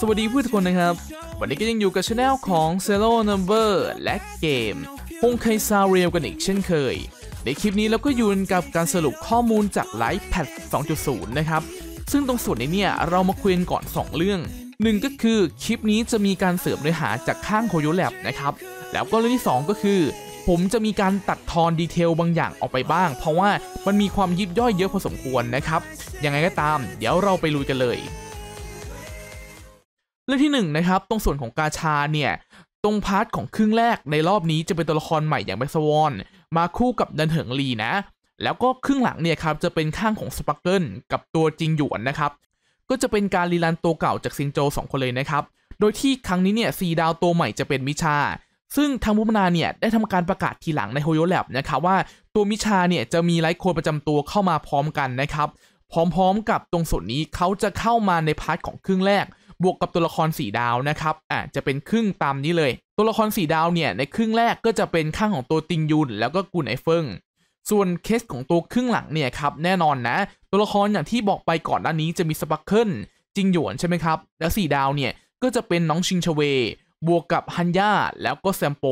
สวัสดีเพื่อนทุกคนนะครับ วันนี้ก็ยังอยู่กับช anel ของ z e r o Number และเกมฮงไคซาเรียวกันอีกเช่นเคย ในคลิปนี้เราก็อยู่กับการสรุปข้อมูลจากไลฟ์แพด2.0 นะครับ ซึ่งตรงส่วนนี้เนี่ยเรามาคุยกก่อน 2 เรื่องหนึ่งก็คือคลิปนี้จะมีการเสริมเนื้อหาจากข้างโคโยแลบนะครับ แล้วก็เรื่องที่ 2 ก็คือ ผมจะมีการตัดทอนดีเทลบางอย่างออกไปบ้าง เพราะว่ามันมีความยิบย่อยเยอะพอสมควรนะครับยังไงก็ตามเดี๋ยวเราไปลุยกันเลยเรื่องที่1นนะครับ ตรงส่วนของกาชาเนี่ย ตรงพาร์ทของครึ่งแรกในรอบนี้จะเป็นตัวละครใหม่อย่างแบ็กสวอนมาคู่กับดันเถิงลีนะ แล้วก็ครึ่งหลังเนี่ยครับจะเป็นข้างของสปักเกิลกับตัวจริงหยวนนะครับ ก็จะเป็นการรีลันตัวเก่าจากซิงโจ 2 คนเลยนะครับ โดยที่ครั้งนี้เนี่ยซีดาวตัวใหม่จะเป็นมิชา ซึ่งทางบุมนาเนี่ยได้ทำการประกาศทีหลังในโฮโยแลบนะครับว่าตัวมิชาเนี่ยจะมีไลท์โคนประจำตัวเข้ามาพร้อมกันนะครับ พร้อมๆ กับตรงส่วนนี้เขาจะเข้ามาในพาร์ทของครึ่งแรกบวกกับตัวละครสีดาวนะครับอ่ะจะเป็นครึ่งตามนี้เลย ตัวละครสีดาวเนี่ย ในครึ่งแรกก็จะเป็นข้างของตัวติงยุนแล้วก็กุนไอเฟิงส่วนเคสของตัวครึ่งหลังเนี่ยครับ แน่นอนนะ ตัวละครอย่างที่บอกไปก่อนด้านนี้จะมีสปักเกิล จิงหยวนใช่ไหมครับ และีดาวเนี่ย ก็จะเป็นน้องชิงชเว บวกกับฮันย่าแล้วก็แซมโป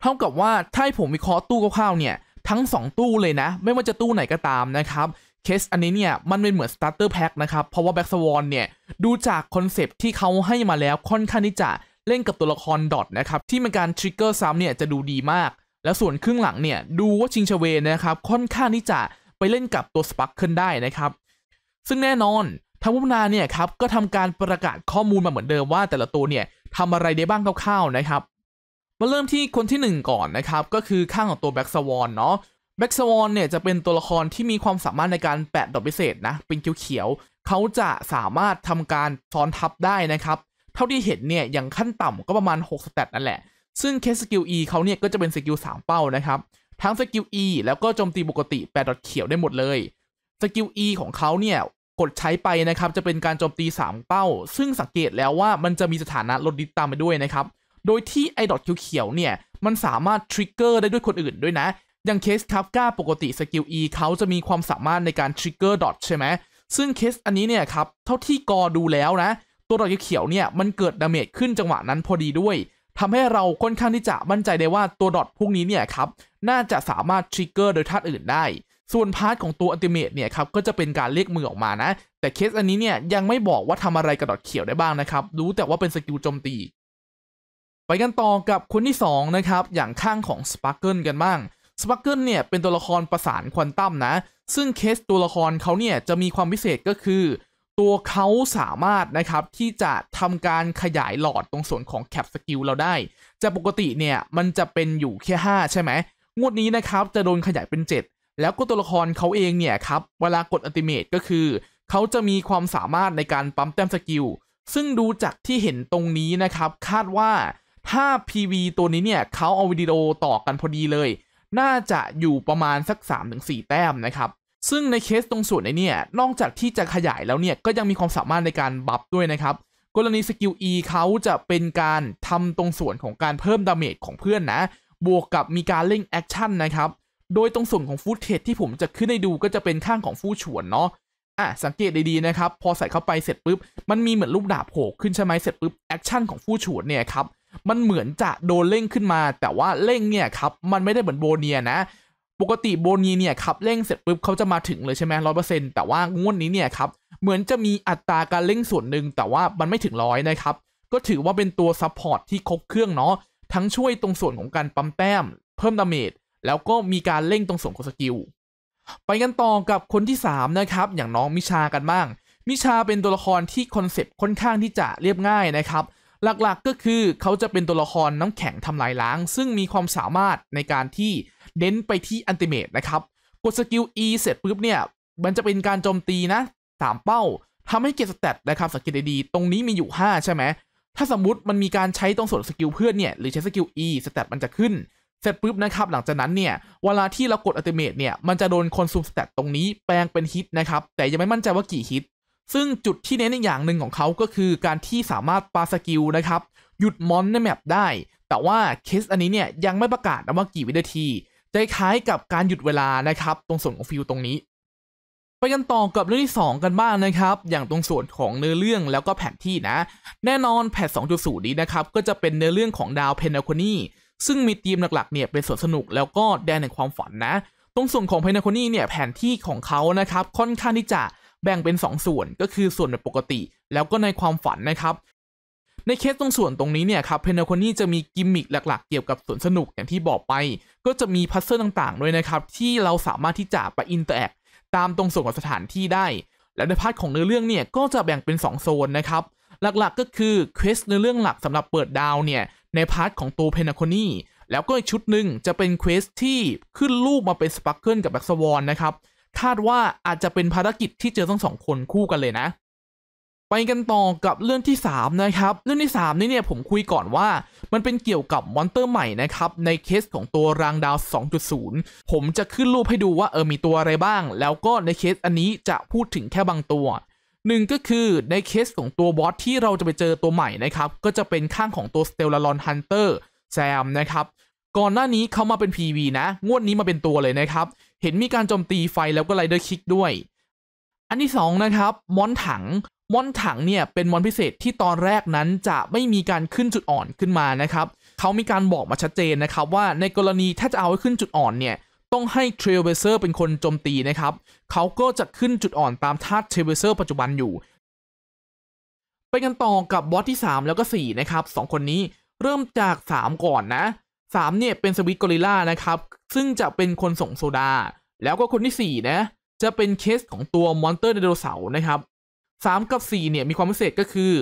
เท่ากับว่าถ้าผมวิเคราะห์ตู้คร่าวๆ เนี่ย ทั้ง 2ตู้เลยนะ ไม่ว่าจะตู้ไหนก็ตามนะครับเคสอันนี้เนี่ยมันเป็นเหมือนสตาร์เตอร์แพ็คนะครับเพราะว่าแบ็กสวอนเนี่ยดูจากคอนเซปที่เขาให้มาแล้วค่อนข้างที่จะเล่นกับตัวละครดอทนะครับที่มันการทริกเกอร์ซ้ำเนี่ยจะดูดีมาก แล้วส่วนครึ่งหลังเนี่ยดูว่าชิงชเวนะครับค่อนข้างที่จะไปเล่นกับตัวสปักเคิลได้นะครับซึ่งแน่นอนทางพุฒนาเนี่ยครับก็ทำการประกาศข้อมูลมาเหมือนเดิมว่าแต่ละตัวเนี่ยทำอะไรได้บ้างคร่าวๆนะครับมาเริ่มที่คนที่ 1 ก่อนนะครับ ก็คือข้างของตัวแบ็กสวอนเนาะแบ็กสวอนเนี่ย จะเป็นตัวละครที่มีความสามารถในการแปะดอกพิเศษ นะเป็นเขียวๆเขาจะสามารถทำการซ้อนทับได้นะครับ เท่าที่เห็นเนี่ยอย่างขั้นต่ำก็ประมาณ6สเตตนั่นแหละ ซึ่งเคสสกิล E เขาเนี่ยก็จะเป็นสกิล3เป้านะครับ ทั้งสกิล E แล้วก็โจมตีปกติแปะดอกเขียวได้หมดเลยสกิล E ของเขาเนี่ยกดใช้ไปนะครับจะเป็นการโจมตี 3 เป้า ซึ่งสังเกตแล้วว่ามันจะมีสถานะลดดิสตามไปด้วยนะครับโดยที่ไอ้ดอทเขียวเนี่ยมันสามารถทริกเกอร์ได้ด้วยคนอื่นด้วยนะอย่างเคสคับก้าปกติสกิล E เขาจะมีความสามารถในการทริกเกอร์ดอทใช่ไหมซึ่งเคสอันนี้ เนี่ยครับ เท่าที่กอดูแล้วนะ ตัวดอกเขียวเนี่ย มันเกิดดาเมจขึ้นจังหวะนั้นพอดีด้วย ทำให้เราค่อนข้างที่จะมั่นใจได้ว่าตัวดอทพวกนี้เนี่ยครับ น่าจะสามารถทริกเกอร์โดยท่าอื่นได้ ส่วนพาร์ทของตัวอัลติเมทเนี่ยครับก็จะเป็นการเรียกมือออกมานะ แต่เคสอันนี้เนี่ยยังไม่บอกว่าทำอะไรกับดอทเขียวได้บ้างนะครับรู้แต่ว่าเป็นสกิลโจมตีไปกันต่อกับคนที่2นะครับอย่างข้างของสปาร์เกิลกันบ้างสปักเกิลเนี่ยเป็นตัวละครประสานควอนตัมนะ ซึ่งเคสตัวละครเขาเนี่ยจะมีความพิเศษก็คือ ตัวเขาสามารถนะครับที่จะทำการขยายหลอดตรงส่วนของแคปสกิลเราได้จะปกติเนี่ยมันจะเป็นอยู่แค่ 5 ใช่ไหม งวดนี้นะครับจะโดนขยายเป็น 7 แล้วก็ตัวละครเขาเองเนี่ยครับ เวลากดอัติเมตก็คือ เขาจะมีความสามารถในการปั๊มแต้มสกิลซึ่งดูจากที่เห็นตรงนี้นะครับ คาดว่าถ้า PV ตัวนี้เนี่ยเขาเอาวิดีโอต่อกันพอดีเลยน่าจะอยู่ประมาณสัก 3-4 แต้มนะครับ ซึ่งในเคสตรงส่วนในเนี่ย นอกจากที่จะขยายแล้วเนี่ย ก็ยังมีความสามารถในการบัฟด้วยนะครับ กรณีสกิล E เขาจะเป็นการทำตรงส่วนของการเพิ่มดาเมจของเพื่อนนะ บวกกับมีการเล่งแอคชั่นนะครับ โดยตรงส่วนของฟูดเทจที่ผมจะขึ้นให้ดูก็จะเป็นข้างของฟูชวนเนาะอ่ะสังเกตดีๆ นะครับ พอใส่เข้าไปเสร็จปุ๊บมันมีเหมือนลูกดาบโผล่ขึ้นใช่ไหมเสร็จปุ๊บแอคชั่นของฟูชวนเนี่ยครับมันเหมือนจะโดนเร่งขึ้นมา แต่ว่าเร่งเนี่ยครับมันไม่ได้เหมือนโบนียนะ ปกติโบนีเนี่ยครับเร่งเสร็จปุ๊บเขาจะมาถึงเลยใช่ไหมร้อยเปอร์เซ็นต์แต่ว่างวดนี้เนี่ยครับเหมือนจะมีอัตราการเร่งส่วนหนึ่งแต่ว่ามันไม่ถึงร้อยนะครับก็ถือว่าเป็นตัวซัพพอร์ตที่ครบเครื่องเนาะทั้งช่วยตรงส่วนของการปั๊มแต้ม เพิ่มดาเมจแล้วก็มีการเร่งตรงส่วนของสกิลไปกันต่อกับคนที่ 3 นะครับอย่างน้องมิชากันบ้างมิชาเป็นตัวละครที่คอนเซปต์ค่อนข้างที่จะเรียบง่ายนะครับหลัก ๆ ก็คือเขาจะเป็นตัวละครน้ำแข็งทำลายล้าง ซึ่งมีความสามารถในการที่เน้นไปที่อันติเมตนะครับ กดสกิล E เสร็จปุ๊บเนี่ยมันจะเป็นการโจมตี นะสามเป้าทำให้เกตสแตตนะครับสังเกตดีๆตรงนี้มีอยู่ 5 ใช่ไหมถ้าสมมติมันมีการใช้ตรงส่วนสกิลเพื่อนเนี่ยหรือใช้สกิล E สแตตมันจะขึ้น เสร็จปุ๊บนะครับหลังจากนั้นเนี่ยเวลาที่เรากดอัติเมตเนี่ยมันจะโดนคอนซูมสแตตตรงนี้แปลงเป็นฮิตนะครับแต่ยังไม่มั่นใจว่ากี่ฮิตซึ่งจุดที่เน้นอีกอย่างหนึ่งของเขา ก็คือการที่สามารถปาสกิลนะครับ หยุดมอนในแมปได้ แต่ว่าเคสอันนี้เนี่ยยังไม่ประกาศนะว่ากี่วินาทีจะคล้ายกับการหยุดเวลา นะครับ ตรงส่วน ของฟิลตรงนี้ ไปกัน ต่อ กับเรื่องที่ 2 กันบ้างนะครับ อย่างตรงส่วนของเนื้อเรื่องแล้วก็แผนที่นะ แน่นอนแพท2.0นี้นะครับ ก็จะเป็นเนื้อเรื่องของดาวเพนนาโคนีซึ่งมีธีมหลักๆเนี่ยเป็นสวนสนุกแล้วก็แดนแห่งความฝันนะ ตรงส่วนของเพนนาโคนีเนี่ยแผนที่ของเขานะครับ ค่อนข้างที่จะแบ่งเป็น 2 ส่วนก็คือส่วนแบบปกติแล้วก็ในความฝันนะครับ ในเคสตรงส่วนตรงนี้เนี่ยครับเพนนคนี่จะมีกิมมิคหลักๆ เกี่ยวกับส่วนสนุกอย่างที่บอกไป ก็จะมีพัซเซิลต่างๆ ด้วยนะครับ ที่เราสามารถที่จะไปอินเตอร์แอคตามตรงส่วนของสถานที่ได้ และในพาร์ทของเนื้อเรื่องเนี่ยก็จะแบ่งเป็น2โซนนะครับ หลักๆก็คือเควสเนื้อเรื่องหลักสำหรับเปิดดาวเนี่ยในพาร์ทของตัวเพนนคนี่แล้วก็อีกชุดหนึ่งจะเป็นเควสที่ขึ้นรูปมาเป็นสปักเกิลกับแบ็กสวอนนะครับคาดว่าอาจจะเป็นภารกิจที่เจอทั้งสองคนคู่กันเลยนะ ไปกันต่อกับเรื่องที่ 3 นะครับ เรื่องที่3นี่เนี่ยผมคุยก่อนว่า มันเป็นเกี่ยวกับมอนเตอร์ใหม่นะครับในเคสของตัวรางดาว2.0 ผมจะขึ้นรูปให้ดูว่า เออ มีตัวอะไรบ้าง แล้วก็ในเคสอันนี้จะพูดถึงแค่บางตัวหนึ่งก็คือในเคสของตัวบอสที่เราจะไปเจอตัวใหม่นะครับก็จะเป็นข้างของตัวสเตลลารอนฮันเตอร์แซมนะครับก่อนหน้านี้เขามาเป็น PV นะ งวดนี้มาเป็นตัวเลยนะครับเห็นมีการโจมตีไฟแล้วก็ไรเดอร์คิกด้วย อันที่2นะครับ มอนถัง มอนถังเนี่ยเป็น มอนพิเศษที่ตอนแรกนั้นจะไม่มีการขึ้นจุดอ่อนขึ้นมานะครับ เขามีการบอกมาชัดเจนนะครับว่าในกรณีถ้าจะเอาให้ขึ้นจุดอ่อนเนี่ย ต้องให้เทรลเวเซอร์เป็นคนโจมตีนะครับ เขาก็จะขึ้นจุดอ่อนตามธาตุเทรลเวเซอร์ปัจจุบันอยู่ ไปกันต่อกับบอสที่3แล้วก็4นะครับ2คนนี้เริ่มจาก3ก่อนนะสามเนี่ยเป็นสวิตกอริล่านะครับซึ่งจะเป็นคนส่งโซดา แล้วก็คนที่สี่นะจะเป็นเคสของตัวมอนเตอร์ไดโนเสาร์นะครับสามกับสี่เนี่ยมีความพิเศษก็คือ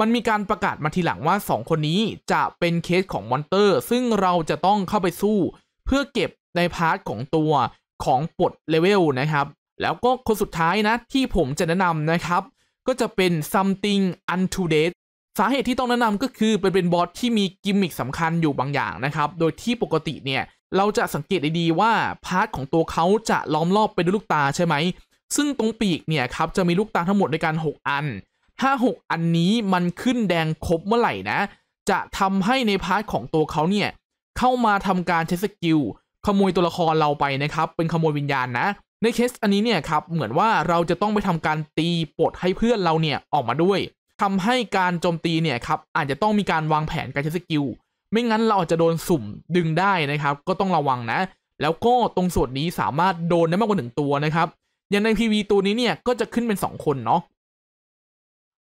มันมีการประกาศมาทีหลังว่าสองคนนี้จะเป็นเคสของมอนเตอร์ ซึ่งเราจะต้องเข้าไปสู้ เพื่อเก็บในพาร์ทของตัวของปลดเลเวล นะครับ แล้วก็คนสุดท้ายนะที่ผมจะแนะนำนะครับ ก็จะเป็น something unto date สาเหตุที่ต้องแนะนำก็คือเป็นเป็นบอสที่มีกิมมิคสำคัญอยู่บางอย่างนะครับ โดยที่ปกติเนี่ยเราจะสังเกตได้ดีว่าพาร์ทของตัวเขาจะล้อมรอบไปด้วยลูกตาใช่ไหม ซึ่งตรงปีกเนี่ยครับจะมีลูกตาทั้งหมดในการ 6 อัน ถ้า 6 อันนี้มันขึ้นแดงครบเมื่อไหร่นะจะทำให้ในพาร์ทของตัวเขาเนี่ยเข้ามาทำการใช้สกิลขโมยตัวละครเราไปนะครับเป็นขโมยวิญญาณนะ ในเคสอันนี้เนี่ยครับเหมือนว่าเราจะต้องไปทำการตีปลดให้เพื่อนเราเนี่ยออกมาด้วยทำให้การโจมตีเนี่ยครับอาจจะต้องมีการวางแผนการใช้สกิลไม่งั้นเราอาจจะโดนสุ่มดึงได้นะครับ ก็ต้องระวังนะ แล้วก็ตรงส่วนนี้สามารถโดนได้มากกว่าหนึ่งตัวนะครับอย่างใน PV ตัวนี้เนี่ยก็จะขึ้นเป็น 2 คนเนาะ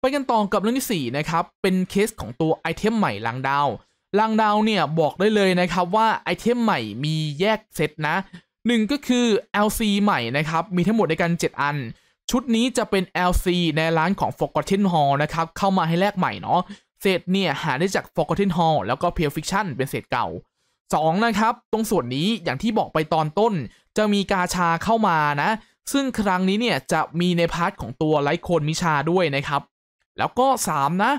ไปกันต่อกับเรื่องที่ 4 นะครับ เป็นเคสของตัวไอเทมใหม่ลังดาวลังดาวเนี่ยบอกได้เลยนะครับ ว่าไอเทมใหม่มีแยกเซตนะ1ก็คือ LC ใหม่นะครับมีทั้งหมดในกัน 7 อันชุดนี้จะเป็น LC ในร้านของ Forgotten Hall นะครับ เข้ามาให้แลกใหม่เนาะเศษเนี่ยหาได้จาก Forgotten Hall แล้วก็ Pure Fiction เป็นเศษเก่า 2 นะครับ ตรงส่วนนี้อย่างที่บอกไปตอนต้น จะมีกาชาเข้ามานะ ซึ่งครั้งนี้เนี่ยจะมีในพาร์ทของตัวไลโคนมิชาด้วยนะครับ แล้วก็ 3 นะ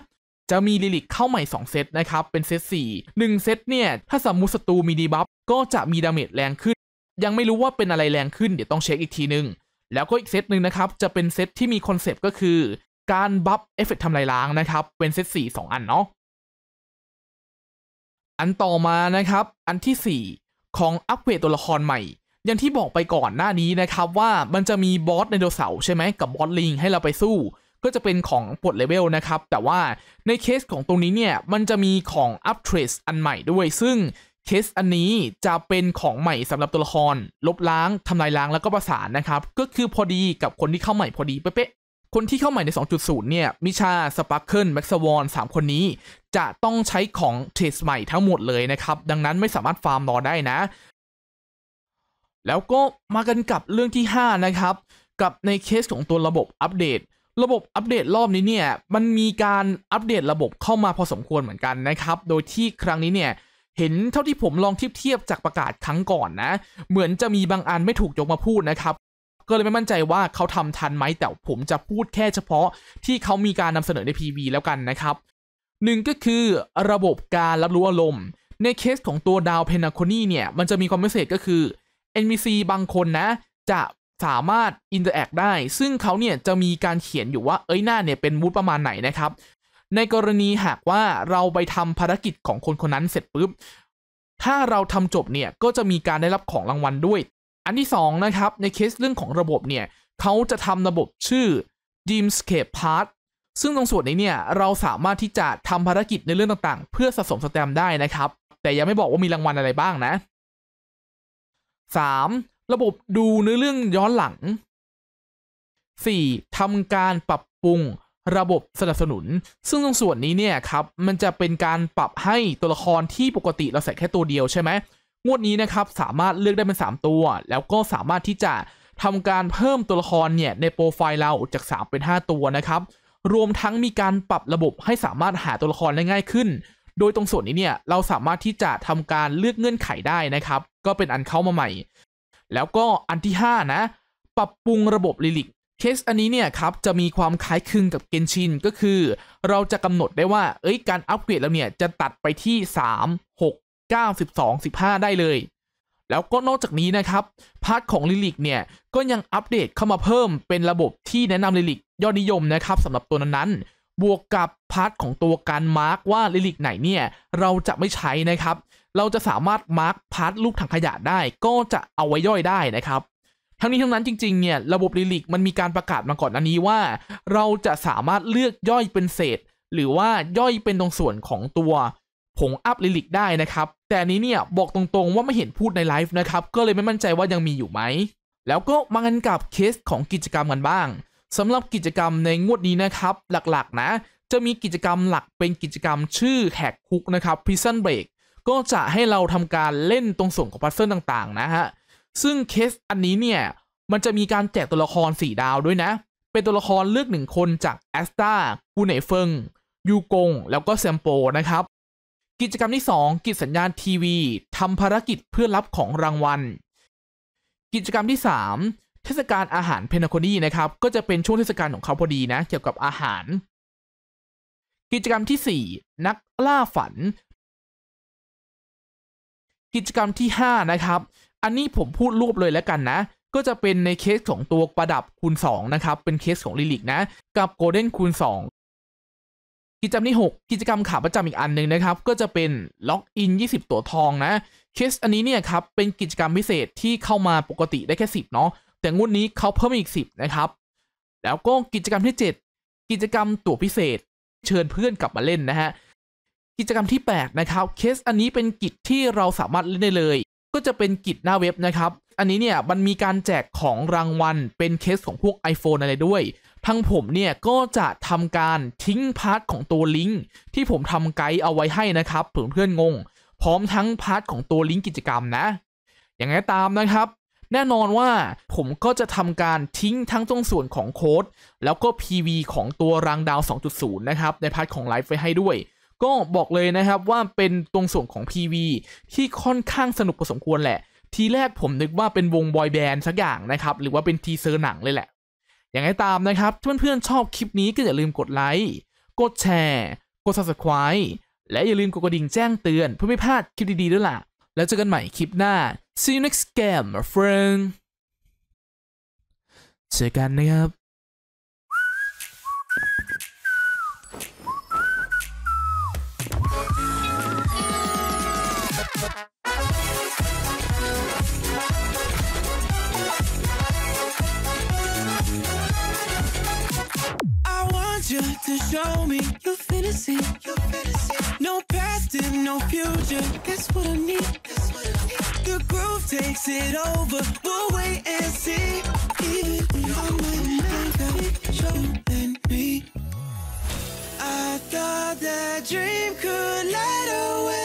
จะมีลิลิกเข้าใหม่ 2 เซตนะครับ เป็นเซต4 1 เซตเนี่ยถ้าสมมุติศัตรูมีดีบัฟก็จะมีดาเมจแรงขึ้น ยังไม่รู้ว่าเป็นอะไรแรงขึ้นเดี๋ยวต้องเช็คอีกทีนึงแล้วก็อีกเซตหนึ่งนะครับ จะเป็นเซตที่มีคอนเซปต์ก็คือการ บัฟเอฟเฟกต์ทำลายล้างนะครับ เป็นเซตสี่สองอันเนาะอันต่อมานะครับอันที่ 4 ของอัปเกรดตัวละครใหม่อย่างที่บอกไปก่อนหน้านี้นะครับ ว่ามันจะมีบอสในโดเสา ใช่ไหมกับบอสลิงให้เราไปสู้ ก็จะเป็นของปลดเลเวลนะครับ แต่ว่าในเคสของตรงนี้ เนี่ย มันจะมีของอัปเทรสอันใหม่ด้วยซึ่งเคสอันนี้จะเป็นของใหม่สำหรับตัวละครลบล้าง ทำลายล้างแล้วก็ประสานนะครับก็คือพอดีกับคนที่เข้าใหม่พอดีเป๊ะๆคนที่เข้าใหม่ใน 2.0เนี่ยมิชาสปาร์เคิลแม็กซ์วอน3คนนี้ จะต้องใช้ของเทสใหม่ทั้งหมดเลยนะครับดังนั้นไม่สามารถฟาร์มรอได้นะ แล้วก็มากันกับเรื่องที่ 5 นะครับกับในเคสของตัวระบบอัปเดตระบบอัปเดตรอบนี้เนี่ยมันมีการอัปเดตระบบเข้ามาพอสมควรเหมือนกันนะครับโดยที่ครั้งนี้เนี่ยเห็นเท่าที่ผมลองเทียบเทียบจากประกาศครั้งก่อนนะ เหมือนจะมีบางอันไม่ถูกยกมาพูดนะครับ ก็เลยไม่มั่นใจว่าเขาทำทันไหมแต่ผมจะพูดแค่เฉพาะที่เขามีการนำเสนอใน PV แล้วกันนะครับหนึ่งก็คือระบบการรับรู้อารมณ์ในเคสของตัวดาวเพนาโคนี่เนี่ยมันจะมีความพิเศษก็คือ NPC บางคนนะ จะสามารถอินเตอร์แอคได้ ซึ่งเขาเนี่ยจะมีการเขียนอยู่ว่าเอ้ยหน้าเนี่ยเป็นมูดประมาณไหนนะครับในกรณีหากว่าเราไปทำภารกิจของคนคนนั้นเสร็จปุ๊บ ถ้าเราทำจบเนี่ยก็จะมีการได้รับของรางวัลด้วย อันที่2นะครับ ในเคสเรื่องของระบบเนี่ยเขาจะทำระบบชื่อ Dreamscape p a t h ซึ่งตรงส่วนนี้เนี่ยเราสามารถที่จะทำภารกิจในเรื่องต่างๆ เพื่อสะสมสแตมได้นะครับ แต่ยังไม่บอกว่ามีรางวัลอะไรบ้างนะ 3. ระบบดูเนื้อเรื่องย้อนหลัง 4. ทำการปรับปรุงระบบสนับสนุน ซึ่งตรงส่วนนี้เนี่ยครับ มันจะเป็นการปรับให้ตัวละครที่ปกติเราใส่แค่ตัวเดียวใช่ไหมงวดนี้นะครับสามารถเลือกได้เป็น 3 ตัว แล้วก็สามารถที่จะทำการเพิ่มตัวละครเนี่ยในโปรไฟล์เราจาก3เป็น5 ตัวนะครับ รวมทั้งมีการปรับระบบให้สามารถหาตัวละครได้ง่ายขึ้น โดยตรงส่วนนี้เนี่ยเราสามารถที่จะทำการเลือกเงื่อนไขได้นะครับ ก็เป็นอันเข้ามาใหม่ แล้วก็อันที่5นะปรับปรุงระบบลิลิกเคสอันนี้เนี่ยครับจะมีความคล้ายคลึงกับเกนชินก็คือ เราจะกำหนดได้ว่าเอ้ยการอัปเกรดแล้วเนี่ยจะตัดไปที่ 3 6 9 12 15 ได้เลย แล้วก็นอกจากนี้นะครับ พาร์ทของลิลิกเนี่ยก็ยังอัปเดตเข้ามาเพิ่มเป็นระบบที่แนะนำลิลิกยอดนิยมนะครับสำหรับตัวนั้นๆบวกกับพาร์ทของตัวการมาร์กว่าลิลิกไหนเนี่ย เราจะไม่ใช้นะครับ เราจะสามารถมาร์กพาร์ทลูกถังขยะได้ก็จะเอาไว้ย่อยได้นะครับทั้งนี้ทั้งนั้นจริงๆเนี่ยระบบลิลิกมันมีการประกาศมาก่อนอันนี้ว่า เราจะสามารถเลือกย่อยเป็นเศษ หรือว่าย่อยเป็นตรงส่วนของตัว ผงอัพลิลิกได้นะครับ แต่นี้เนี่ยบอกตรง ๆ ว่าไม่เห็นพูดในไลฟ์นะครับก็เลยไม่มั่นใจว่ายังมีอยู่ไหมแล้วก็มากันกับเคสของกิจกรรมกันบ้างสำหรับกิจกรรมในงวดนี้นะครับ หลักๆนะ จะมีกิจกรรมหลักเป็นกิจกรรมชื่อแหกคุกนะครับ Prison Break ก็จะให้เราทำการเล่นตรงส่วนของพัซเซิลต่างๆ นะฮะซึ่งเคสอันนี้เนี่ยมันจะมีการแจกตัวละคร 4 ดาวด้วยนะ เป็นตัวละครเลือกหนึ่งคนจากแอสตากูเนเฟิงยูกง แล้วก็เซมโปนะครับ กิจกรรมที่ 2 กิจสัญญาณทีวีทำภารกิจเพื่อรับของรางวัล กิจกรรมที่3เทศกาลอาหารเพนาโคนีนะครับ ก็จะเป็นช่วงเทศกาลของเขาพอดีนะ เกี่ยวกับอาหาร กิจกรรมที่ 4 นักล่าฝัน กิจกรรมที่5นะครับอันนี้ผมพูดรวบเลยแล้วกันนะ ก็จะเป็นในเคสของตัวประดับคูณ 2 นะครับ เป็นเคสของลิลิกนะ กับโกลเด้นคูณ 2 กิจกรรมที่ 6 กิจกรรมขาประจำอีกอันหนึ่งนะครับ ก็จะเป็นล็อกอิน20 ตัวทองนะ เคสอันนี้เนี่ยครับเป็นกิจกรรมพิเศษที่เข้ามาปกติได้แค่ 10 เนาะ แต่งวดนี้เขาเพิ่มอีก 10 นะครับ แล้วก็กิจกรรมที่ 7 กิจกรรมตัวพิเศษเชิญเพื่อนกลับมาเล่นนะฮะ กิจกรรมที่8นะครับเคสอันนี้เป็นกิจที่เราสามารถเล่นได้เลยก็จะเป็นกิจหน้าเว็บ นะครับ อันนี้เนี่ยมันมีการแจกของรางวัลเป็นเคสของพวก iPhone อะไร ด้วย ทั้งผมเนี่ยก็จะทำการทิ้งพาร์ทของตัวลิงก์ที่ผมทำไกด์เอาไว้ให้ นะครับเผื่อเพื่อนงง พร้อมทั้งพาร์ทของตัวลิงก์กิจกรรมนะ อย่างไรตามนะครับ แน่นอนว่าผมก็จะทำการทิ้งทั้งตรงส่วนของโค้ด แล้วก็ PV ของตัวรางดาว2.0 นะครับในพาร์ทของไลฟ์ไว้ให้ด้วยก็บอกเลยนะครับว่าเป็นตรงส่วนของ PV ที่ค่อนข้างสนุกพอสมควรแหละทีแรกผมนึกว่าเป็นวงบอยแบนด์สักอย่างนะครับหรือว่าเป็นทีเซอร์หนังเลยแหละอย่างไรตามนะครับเพื่อนๆชอบคลิปนี้ก็อย่าลืมกดไลค์กดแชร์กด subscribe และอย่าลืมกดกระดิ่งแจ้งเตือนเพื่อไม่พลาดคลิปดีๆด้วยล่ะแล้วเจอกันใหม่คลิปหน้า see you next game my friend เจอกันนะครับ you to show me your fantasy. Your fantasy. No past and no future. That's what I need. That's what I need. The groove takes it over. We'll wait and see. Even if on my mind, got you and me. I thought that dream could light away.